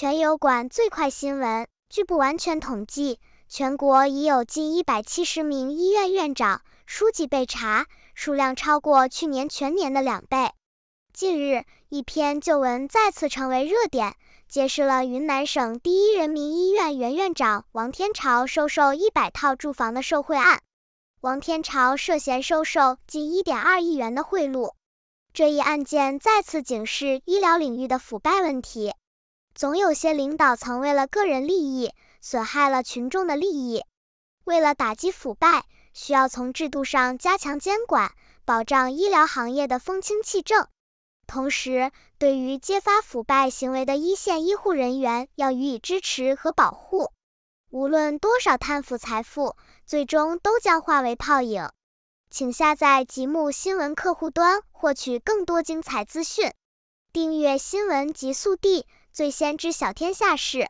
全油管最快新闻，据不完全统计，全国已有近一百七十名医院院长、书记被查，数量超过去年全年的两倍。近日，一篇旧闻再次成为热点，揭示了云南省第一人民医院原院长王天朝收受一百套住房的受贿案。王天朝涉嫌收受近一点二亿元的贿赂，这一案件再次警示医疗领域的腐败问题。总有些领导曾为了个人利益，损害了群众的利益。为了打击腐败，需要从制度上加强监管，保障医疗行业的风清气正。同时，对于揭发腐败行为的一线医护人员，要予以支持和保护。无论多少贪腐财富，最终都将化为泡影。请下载极目新闻客户端，获取更多精彩资讯。订阅新闻极速递。最先知晓天下事。